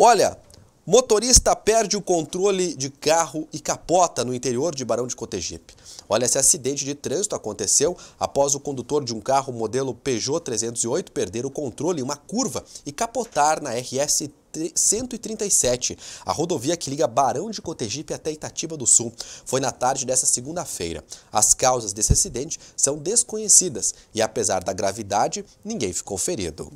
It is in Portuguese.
Olha, motorista perde o controle de carro e capota no interior de Barão de Cotegipe. Olha, esse acidente de trânsito aconteceu após o condutor de um carro modelo Peugeot 308 perder o controle em uma curva e capotar na RS 137, a rodovia que liga Barão de Cotegipe até Itatiba do Sul. Foi na tarde dessa segunda-feira. As causas desse acidente são desconhecidas e, apesar da gravidade, ninguém ficou ferido.